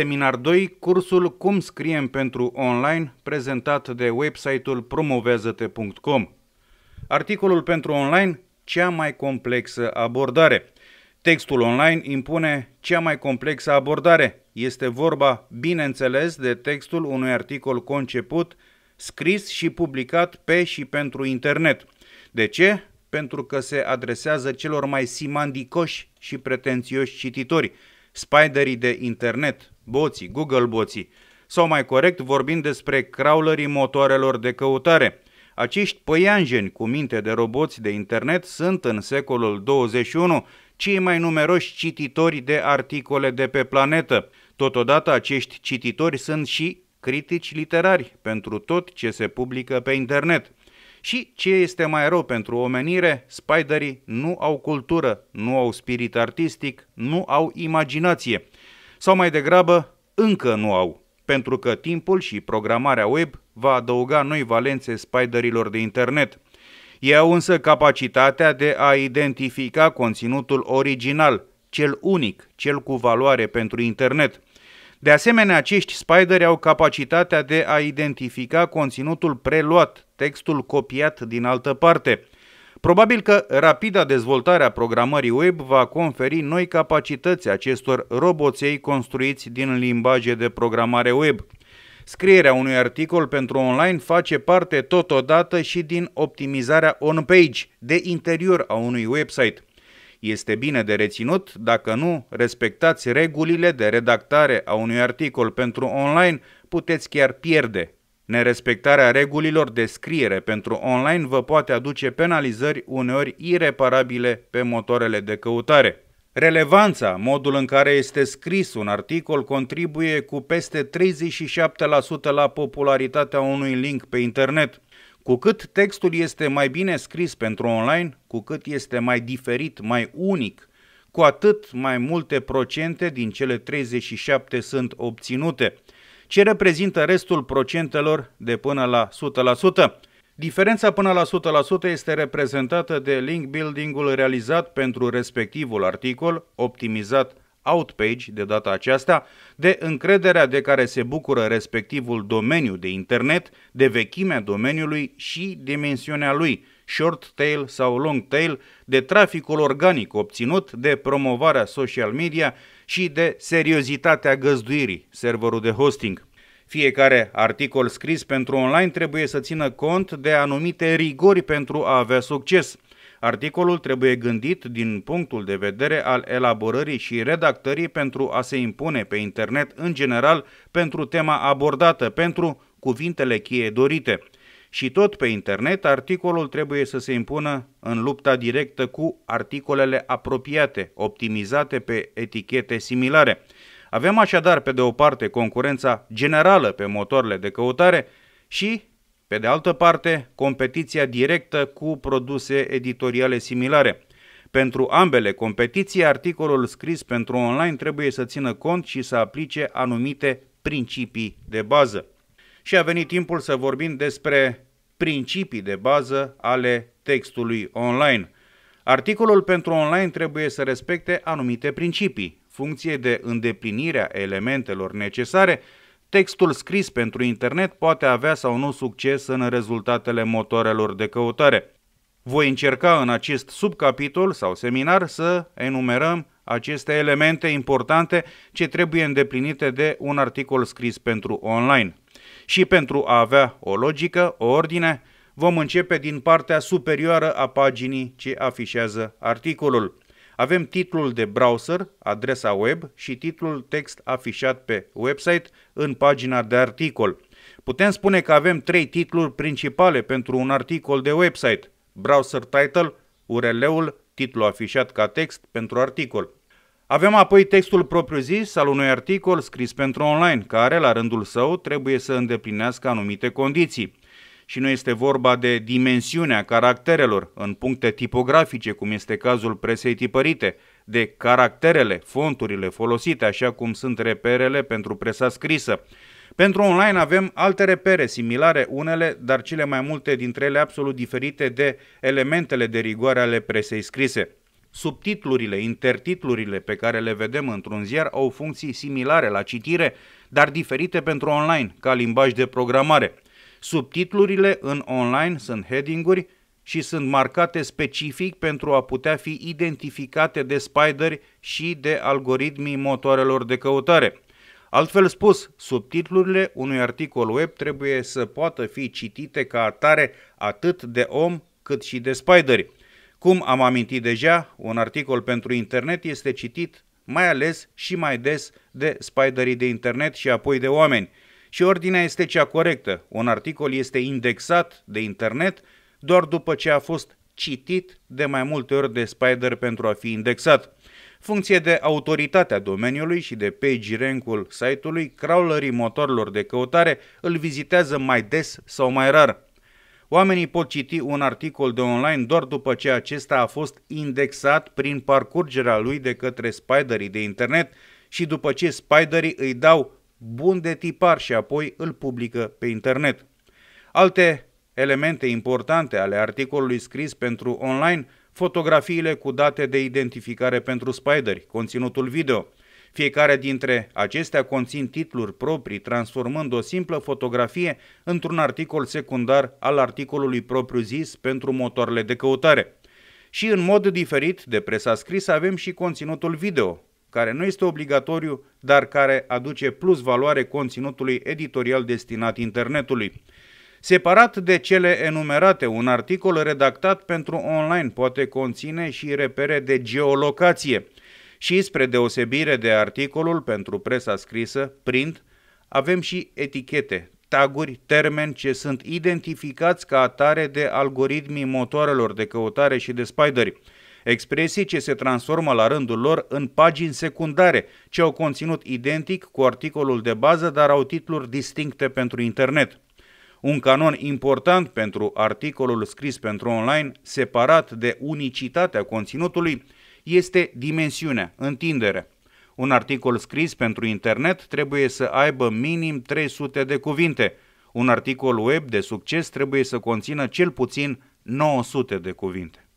Seminar 2, cursul Cum scriem pentru online, prezentat de website-ul promovezate.com. Articolul pentru online, cea mai complexă abordare. Textul online impune cea mai complexă abordare. Este vorba, bineînțeles, de textul unui articol conceput, scris și publicat pe și pentru internet. De ce? Pentru că se adresează celor mai simandicoși și pretențioși cititori, spiderii de internet, boții, Google boții, sau mai corect vorbind despre crawlerii motoarelor de căutare. Acești păianjeni cu minte de roboți de internet sunt în secolul 21 cei mai numeroși cititori de articole de pe planetă. Totodată acești cititori sunt și critici literari pentru tot ce se publică pe internet. Și ce este mai rău pentru omenire, spiderii nu au cultură, nu au spirit artistic, nu au imaginație sau mai degrabă încă nu au, pentru că timpul și programarea web va adăuga noi valențe spiderilor de internet. Ei au însă capacitatea de a identifica conținutul original, cel unic, cel cu valoare pentru internet – de asemenea, acești spideri au capacitatea de a identifica conținutul preluat, textul copiat din altă parte. Probabil că rapida dezvoltare a programării web va conferi noi capacități acestor roboței construiți din limbaje de programare web. Scrierea unui articol pentru online face parte totodată și din optimizarea on-page de interior a unui website. Este bine de reținut dacă nu respectați regulile de redactare a unui articol pentru online, puteți chiar pierde Nerespectarea regulilor de scriere pentru online vă poate aduce penalizări uneori ireparabile pe motoarele de căutare. Relevanța, modul în care este scris un articol, contribuie cu peste 37% la popularitatea unui link pe internet. Cu cât textul este mai bine scris pentru online, cu cât este mai diferit, mai unic, cu atât mai multe procente din cele 37 sunt obținute – ce reprezintă restul procentelor de până la 100%. Diferența până la 100% este reprezentată de link building-ul realizat pentru respectivul articol, optimizat Outpage de data aceasta, de încrederea de care se bucură respectivul domeniu de internet, de vechimea domeniului și dimensiunea lui, short tail sau long tail, de traficul organic obținut, de promovarea social media și de seriozitatea găzduirii, serverul de hosting. Fiecare articol scris pentru online trebuie să țină cont de anumite rigori pentru a avea succes. Articolul trebuie gândit din punctul de vedere al elaborării și redactării pentru a se impune pe internet în general pentru tema abordată, pentru cuvintele cheie dorite. Și tot pe internet, articolul trebuie să se impună în lupta directă cu articolele apropiate, optimizate pe etichete similare. Avem așadar, pe de o parte, concurența generală pe motoarele de căutare și, pe de altă parte, competiția directă cu produse editoriale similare. Pentru ambele competiții, articolul scris pentru online trebuie să țină cont și să aplice anumite principii de bază și a venit timpul să vorbim despre principii de bază ale textului online. Articolul pentru online trebuie să respecte anumite principii, funcție de îndeplinirea elementelor necesare, textul scris pentru internet poate avea sau nu succes în rezultatele motorelor de căutare. Voi încerca în acest subcapitol sau seminar să enumerăm aceste elemente importante ce trebuie îndeplinite de un articol scris pentru online. Și pentru a avea o logică, o ordine, vom începe din partea superioară a paginii ce afișează articolul. Avem titlul de browser, adresa web și titlul text afișat pe website în pagina de articol. Putem spune că avem trei titluri principale pentru un articol de website. Browser title, URL-ul, titlul afișat ca text pentru articol. Avem apoi textul propriu-zis al unui articol scris pentru online, care, la rândul său, trebuie să îndeplinească anumite condiții. Și nu este vorba de dimensiunea caracterelor în puncte tipografice, cum este cazul presei tipărite, de caracterele, fonturile folosite, așa cum sunt reperele pentru presa scrisă. Pentru online avem alte repere similare unele, dar cele mai multe dintre ele absolut diferite de elementele de rigoare ale presei scrise. Subtitlurile, intertitlurile pe care le vedem într-un ziar au funcții similare la citire, dar diferite pentru online, ca limbaj de programare. Subtitlurile în online sunt headinguri și sunt marcate specific pentru a putea fi identificate de spideri și de algoritmii motoarelor de căutare. Altfel spus, subtitlurile unui articol web trebuie să poată fi citite ca atare atât de om cât și de spideri. Cum am amintit deja, un articol pentru internet este citit mai ales și mai des de spiderii de internet și apoi de oameni. Și ordinea este cea corectă. Un articol este indexat de internet doar după ce a fost citit de mai multe ori de spider pentru a fi indexat. Funcție de autoritatea domeniului și de page rank-ul site-ului, crawlerii motorilor de căutare îl vizitează mai des sau mai rar. Oamenii pot citi un articol de online doar după ce acesta a fost indexat prin parcurgerea lui de către spiderii de internet și după ce spiderii îi dau bun de tipar și apoi îl publică pe internet. Alte elemente importante ale articolului scris pentru online, fotografiile cu date de identificare pentru spideri, conținutul video – fiecare dintre acestea conțin titluri proprii, transformând o simplă fotografie într-un articol secundar al articolului propriu-zis pentru motoarele de căutare. Și în mod diferit de presa scrisă avem și conținutul video, care nu este obligatoriu, dar care aduce plus valoare conținutului editorial destinat internetului. Separat de cele enumerate, un articol redactat pentru online poate conține și repere de geolocație – și, spre deosebire de articolul pentru presa scrisă, print, avem și etichete, taguri, termeni ce sunt identificați ca atare de algoritmii motoarelor de căutare și de spideri expresii ce se transformă la rândul lor în pagini secundare, ce au conținut identic cu articolul de bază, dar au titluri distincte pentru internet. Un canon important pentru articolul scris pentru online, separat de unicitatea conținutului, este dimensiunea, întinderea. Un articol scris pentru internet trebuie să aibă minim 300 de cuvinte. Un articol web de succes trebuie să conțină cel puțin 900 de cuvinte.